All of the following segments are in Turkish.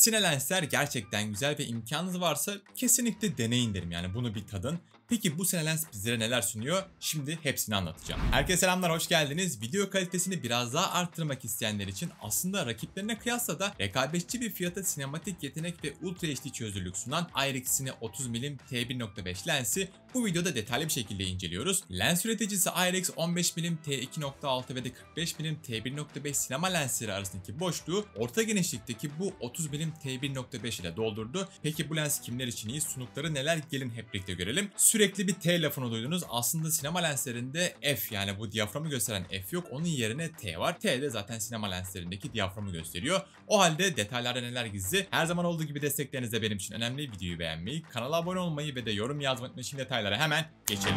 Sinelenser gerçekten güzel ve imkanınız varsa kesinlikle deneyin derim yani bunu bir tadın. Peki bu senelens lens bizlere neler sunuyor? Şimdi hepsini anlatacağım. Herkese selamlar, hoş geldiniz. Video kalitesini biraz daha arttırmak isteyenler için aslında rakiplerine kıyasla da rekabetçi bir fiyata sinematik yetenek ve Ultra HD çözünürlük sunan IRX'ini 30 milim T1.5 lensi bu videoda detaylı bir şekilde inceliyoruz. Lens üreticisi IRX 15 milim T2.6 ve de 45 milim T1.5 sinema lensleri arasındaki boşluğu orta genişlikteki bu 30 milim T1.5 ile doldurdu. Peki bu lens kimler için iyi? Sunukları neler? Gelin hep birlikte görelim. Sürekli bir T lafını duydunuz. Aslında sinema lenslerinde F yani bu diyaframı gösteren F yok. Onun yerine T var. T de zaten sinema lenslerindeki diyaframı gösteriyor. O halde detaylarda neler gizli? Her zaman olduğu gibi destekleriniz de benim için önemli. Videoyu beğenmeyi, kanala abone olmayı ve de yorum yazmayı için detaylara hemen geçelim.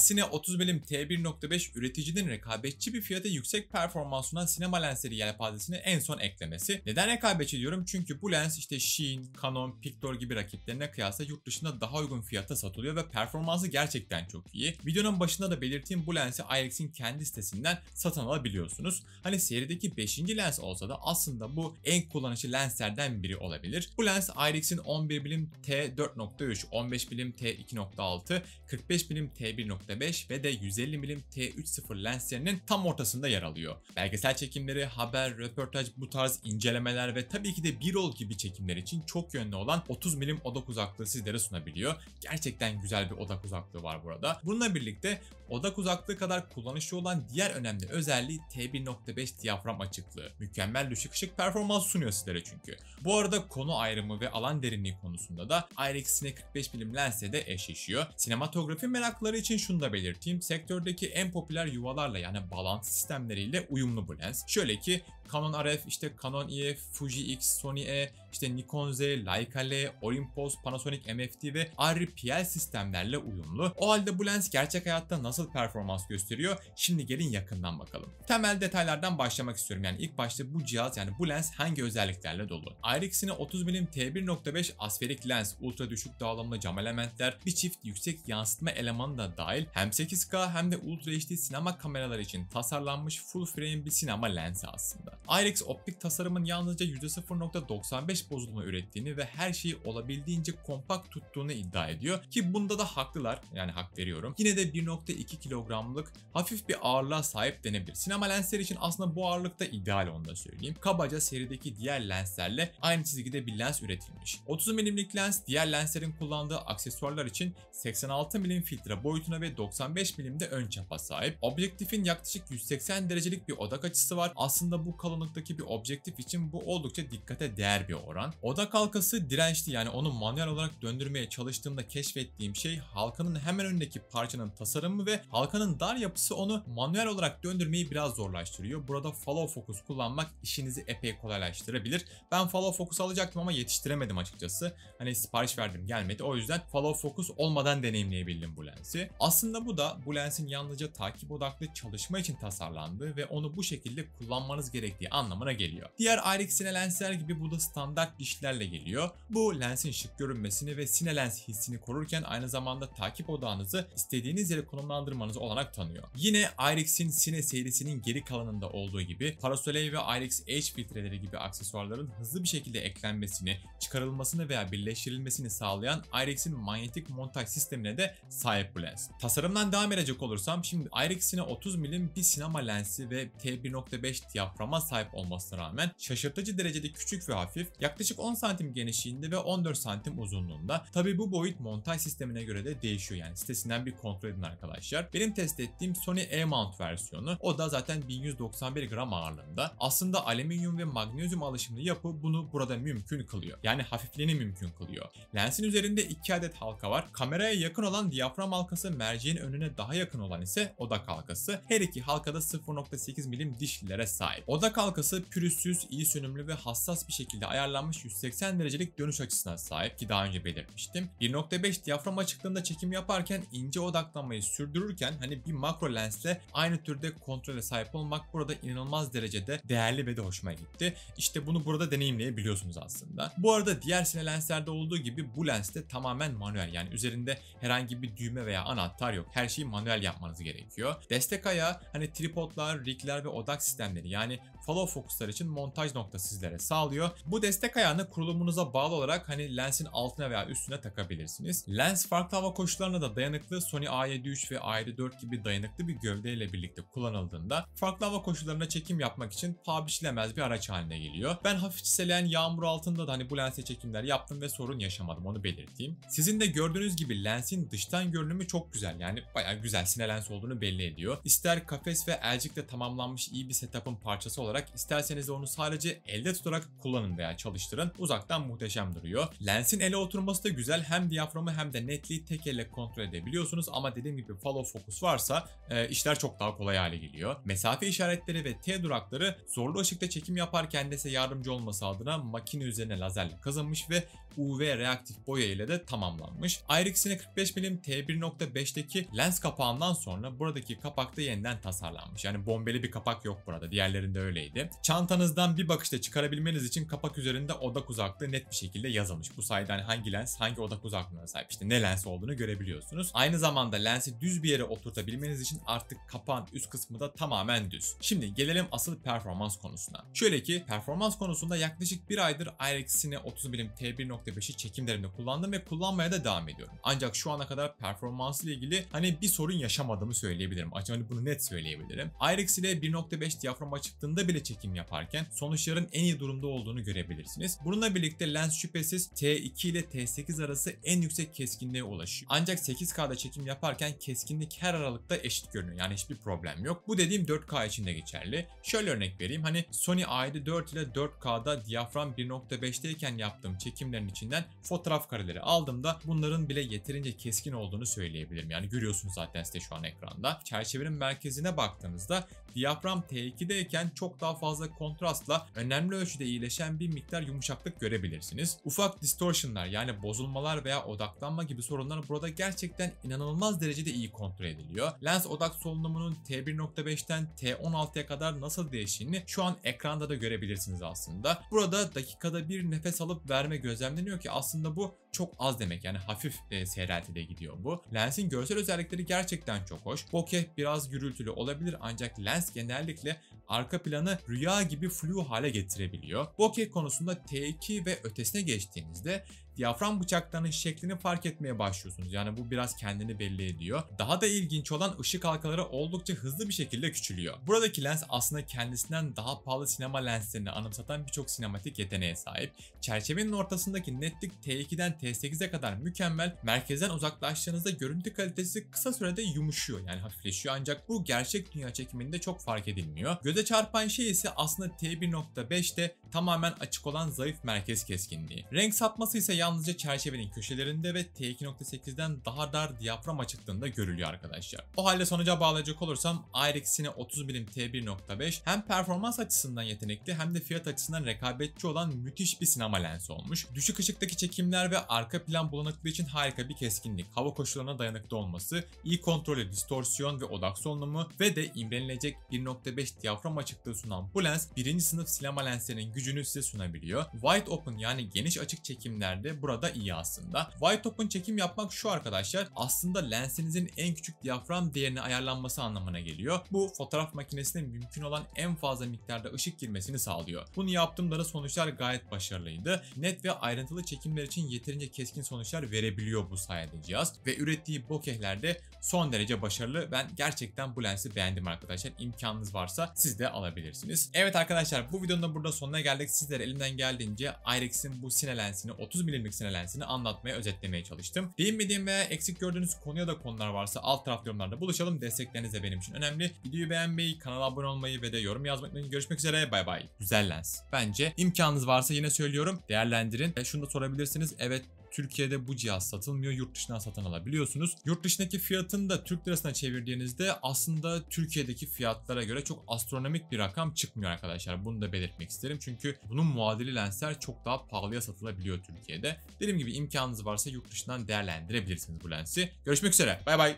Aksine 30 milim T1.5 üreticinin rekabetçi bir fiyata yüksek performans sunan sinema lensleri yelpazesine en son eklemesi. Neden rekabetçi diyorum? Çünkü bu lens işte Shein, Canon, Pictor gibi rakiplerine kıyasla yurt dışında daha uygun fiyata satılıyor ve performansı gerçekten çok iyi. Videonun başında da belirttiğim bu lensi IRX'in kendi sitesinden satın alabiliyorsunuz. Hani serideki 5. lens olsa da aslında bu en kullanışlı lenslerden biri olabilir. Bu lens IRX'in 11 milim T4.3, 15 milim T2.6, 45 milim T1.5 f ve de 150 milim T3.0 lenslerinin tam ortasında yer alıyor. Belgesel çekimleri, haber, röportaj bu tarz incelemeler ve tabii ki de bir rol gibi çekimler için çok yönlü olan 30 milim odak uzaklığı sizlere sunabiliyor. Gerçekten güzel bir odak uzaklığı var burada. Bununla birlikte odak uzaklığı kadar kullanışlı olan diğer önemli özelliği T1.5 diyafram açıklığı. Mükemmel düşük ışık performans sunuyor sizlere çünkü. Bu arada konu ayrımı ve alan derinliği konusunda da IRX'ine 45 milim lense de eşleşiyor. Sinematografi merakları için şunu da belirteyim. Sektördeki en popüler yuvalarla yani balans sistemleriyle uyumlu bu lens. Şöyle ki Canon RF, işte Canon EF, Fuji X, Sony E, işte Nikon Z, Leica L, Olympus, Panasonic MFT ve RPL sistemlerle uyumlu. O halde bu lens gerçek hayatta nasıl performans gösteriyor? Şimdi gelin yakından bakalım. Temel detaylardan başlamak istiyorum. Yani ilk başta bu cihaz yani bu lens hangi özelliklerle dolu? IRIX'ine 30 mm T1.5 asferik lens, ultra düşük dağılımlı cam elementler, bir çift yüksek yansıtma elemanı da dahil hem 8K hem de Ultra HD sinema kameraları için tasarlanmış full frame bir sinema lensi aslında. Ilex optik tasarımın yalnızca %0.95 bozulma ürettiğini ve her şeyi olabildiğince kompakt tuttuğunu iddia ediyor ki bunda da haklılar yani hak veriyorum. Yine de 1.2 kilogramlık hafif bir ağırlığa sahip denebilir. Sinema lensleri için aslında bu ağırlık da ideal onu da söyleyeyim. Kabaca serideki diğer lenslerle aynı çizgide bir lens üretilmiş. 30 milimlik lens diğer lenslerin kullandığı aksesuarlar için 86 milim filtre boyutuna ve 95 milimde ön çapa sahip. Objektifin yaklaşık 180 derecelik bir odak açısı var. Aslında bu kalın kalınlıktaki bir objektif için bu oldukça dikkate değer bir oran. Oda halkası dirençli yani onu manuel olarak döndürmeye çalıştığımda keşfettiğim şey halkanın hemen önündeki parçanın tasarımı ve halkanın dar yapısı onu manuel olarak döndürmeyi biraz zorlaştırıyor. Burada follow focus kullanmak işinizi epey kolaylaştırabilir. Ben follow focus alacaktım ama yetiştiremedim açıkçası. Hani sipariş verdim gelmedi. O yüzden follow focus olmadan deneyimleyebildim bu lensi. Aslında bu da bu lensin yalnızca takip odaklı çalışma için tasarlandı ve onu bu şekilde kullanmanız gerektiği ettiği anlamına geliyor. Diğer RX Cine lensler gibi bu da standart dişlerle geliyor. Bu lensin şık görünmesini ve Cine lens hissini korurken aynı zamanda takip odağınızı istediğiniz yere konumlandırmanızı olanak tanıyor. Yine RX'in sine serisinin geri kalanında olduğu gibi Parasole ve RX Edge filtreleri gibi aksesuarların hızlı bir şekilde eklenmesini, çıkarılmasını veya birleştirilmesini sağlayan RX'in manyetik montaj sistemine de sahip bu lens. Tasarımdan devam edecek olursam şimdi RX'ine 30 milim bir sinema lensi ve T1.5 diyaframa boyutlarına sahip olmasına rağmen şaşırtıcı derecede küçük ve hafif, yaklaşık 10 santim genişliğinde ve 14 santim uzunluğunda. Tabi bu boyut montaj sistemine göre de değişiyor yani sitesinden bir kontrol edin arkadaşlar. Benim test ettiğim Sony E-mount versiyonu o da zaten 1191 gram ağırlığında. Aslında alüminyum ve magnezyum alışımlı yapı bunu burada mümkün kılıyor. Yani hafifliğini mümkün kılıyor. Lensin üzerinde 2 adet halka var. Kameraya yakın olan diyafram halkası merceğin önüne daha yakın olan ise odak halkası. Her iki halkada 0.8 milim dişlilere sahip. Odak Dudak halkası pürüzsüz, iyi sönümlü ve hassas bir şekilde ayarlanmış 180 derecelik dönüş açısına sahip ki daha önce belirtmiştim. 1.5 diyafram açıklığında çekim yaparken ince odaklanmayı sürdürürken hani bir makro lensle aynı türde kontrole sahip olmak burada inanılmaz derecede değerli ve de hoşuma gitti. İşte bunu burada deneyimleyebiliyorsunuz aslında. Bu arada diğer sine lenslerde olduğu gibi bu lens de tamamen manuel yani üzerinde herhangi bir düğme veya anahtar yok. Her şeyi manuel yapmanız gerekiyor. Destek ayağı hani tripodlar, rigler ve odak sistemleri yani follow fokuslar için montaj noktası sizlere sağlıyor. Bu destek ayağını kurulumunuza bağlı olarak hani lensin altına veya üstüne takabilirsiniz. Lens farklı hava koşullarına da dayanıklı Sony A7 ve A7 gibi dayanıklı bir gövdeyle birlikte kullanıldığında farklı hava koşullarına çekim yapmak için paha bir araç haline geliyor. Ben hafif çiseleyen yağmur altında da hani bu lense çekimler yaptım ve sorun yaşamadım onu belirteyim. Sizin de gördüğünüz gibi lensin dıştan görünümü çok güzel yani bayağı güzel sine lens olduğunu belli ediyor. İster kafes ve elcikle tamamlanmış iyi bir setup'ın parçası olarak olarak isterseniz onu sadece elde tutarak kullanın veya çalıştırın. Uzaktan muhteşem duruyor. Lensin ele oturması da güzel. Hem diyaframı hem de netliği tek elle kontrol edebiliyorsunuz ama dediğim gibi follow focus varsa e, işler çok daha kolay hale geliyor. Mesafe işaretleri ve T durakları zorlu ışıkta çekim yaparken de yardımcı olması adına makine üzerine lazerle kazınmış ve UV reaktif boya ile de tamamlanmış. Ayrıksine 45 mm T1.5'teki lens kapağından sonra buradaki kapak da yeniden tasarlanmış. Yani bombeli bir kapak yok burada. Diğerlerinde öyle böyleydi. Çantanızdan bir bakışta çıkarabilmeniz için kapak üzerinde odak uzaklığı net bir şekilde yazılmış. Bu sayede hani hangi lens hangi odak uzaklığına sahip işte ne lens olduğunu görebiliyorsunuz. Aynı zamanda lensi düz bir yere oturtabilmeniz için artık kapağın üst kısmı da tamamen düz. Şimdi gelelim asıl performans konusuna. Şöyle ki performans konusunda yaklaşık bir aydır IRX'ini 30 milim T1.5'i çekimlerimde kullandım ve kullanmaya da devam ediyorum. Ancak şu ana kadar performans ile ilgili hani bir sorun yaşamadığımı söyleyebilirim. Acaba hani bunu net söyleyebilirim. IRX ile 1.5 diyafram açıklığında bile çekim yaparken sonuçların en iyi durumda olduğunu görebilirsiniz. Bununla birlikte lens şüphesiz T2 ile T8 arası en yüksek keskinliğe ulaşıyor. Ancak 8K'da çekim yaparken keskinlik her aralıkta eşit görünüyor. Yani hiçbir problem yok. Bu dediğim 4K için de geçerli. Şöyle örnek vereyim. Hani Sony A7 ile 4K'da diyafram 1.5'teyken yaptığım çekimlerin içinden fotoğraf kareleri aldığımda bunların bile yeterince keskin olduğunu söyleyebilirim. Yani görüyorsunuz zaten size şu an ekranda. Çerçevenin merkezine baktığınızda diyafram T2'deyken çok daha fazla kontrastla önemli ölçüde iyileşen bir miktar yumuşaklık görebilirsiniz. Ufak distortionlar yani bozulmalar veya odaklanma gibi sorunlar burada gerçekten inanılmaz derecede iyi kontrol ediliyor. Lens odak solunumunun T1.5'ten T16'ya kadar nasıl değiştiğini şu an ekranda da görebilirsiniz aslında. Burada dakikada bir nefes alıp verme gözlemleniyor ki aslında bu çok az demek yani hafif e, seyreltide gidiyor bu. Lensin görsel özellikleri gerçekten çok hoş. Bokeh biraz gürültülü olabilir ancak lens genellikle arka planı rüya gibi flu hale getirebiliyor. Bokeh konusunda T2 ve ötesine geçtiğinizde diyafram bıçaklarının şeklini fark etmeye başlıyorsunuz. Yani bu biraz kendini belli ediyor. Daha da ilginç olan ışık halkaları oldukça hızlı bir şekilde küçülüyor. Buradaki lens aslında kendisinden daha pahalı sinema lenslerini anımsatan birçok sinematik yeteneğe sahip. Çerçevenin ortasındaki netlik T2'den T8'e kadar mükemmel. Merkezden uzaklaştığınızda görüntü kalitesi kısa sürede yumuşuyor yani hafifleşiyor ancak bu gerçek dünya çekiminde çok fark edilmiyor. Göze çarpan şey ise aslında T1.5'te tamamen açık olan zayıf merkez keskinliği. Renk sapması ise yalnızca çerçevenin köşelerinde ve T2.8'den daha dar diyafram açıklığında görülüyor arkadaşlar. O halde sonuca bağlayacak olursam IRX'ine 30 mm T1.5 hem performans açısından yetenekli hem de fiyat açısından rekabetçi olan müthiş bir sinema lensi olmuş. Düşük ışıktaki çekimler ve arka plan bulanıklığı için harika bir keskinlik, hava koşullarına dayanıklı olması, iyi kontrolü distorsiyon ve odak solunumu ve de imrenilecek 1.5 diyafram açıklığı sunan bu lens birinci sınıf sinema lenslerinin gücünü size sunabiliyor. Wide open yani geniş açık çekimlerde de burada iyi aslında. Wide top'un çekim yapmak şu arkadaşlar aslında lensinizin en küçük diyafram değerine ayarlanması anlamına geliyor. Bu fotoğraf makinesine mümkün olan en fazla miktarda ışık girmesini sağlıyor. Bunu yaptığımda da sonuçlar gayet başarılıydı. Net ve ayrıntılı çekimler için yeterince keskin sonuçlar verebiliyor bu sayede cihaz ve ürettiği bokehler de son derece başarılı. Ben gerçekten bu lensi beğendim arkadaşlar. İmkanınız varsa siz de alabilirsiniz. Evet arkadaşlar bu videonun da burada sonuna geldik. Sizler elimden geldiğince Irex'in bu Cine lensini 30 mm Remix'in Elens'ini anlatmaya, özetlemeye çalıştım. Değinmediğim veya eksik gördüğünüz konuya da konular varsa alt taraf yorumlarda buluşalım. Destekleriniz de benim için önemli. Videoyu beğenmeyi, kanala abone olmayı ve de yorum yazmak için Görüşmek üzere. Bay bay. Güzel lens. Bence imkanınız varsa yine söylüyorum. Değerlendirin. E şunu da sorabilirsiniz. Evet Türkiye'de bu cihaz satılmıyor. Yurt dışından satın alabiliyorsunuz. Yurt dışındaki fiyatını da Türk lirasına çevirdiğinizde aslında Türkiye'deki fiyatlara göre çok astronomik bir rakam çıkmıyor arkadaşlar. Bunu da belirtmek isterim. Çünkü bunun muadili lensler çok daha pahalıya satılabiliyor Türkiye'de. Dediğim gibi imkanınız varsa yurt dışından değerlendirebilirsiniz bu lensi. Görüşmek üzere. Bay bay.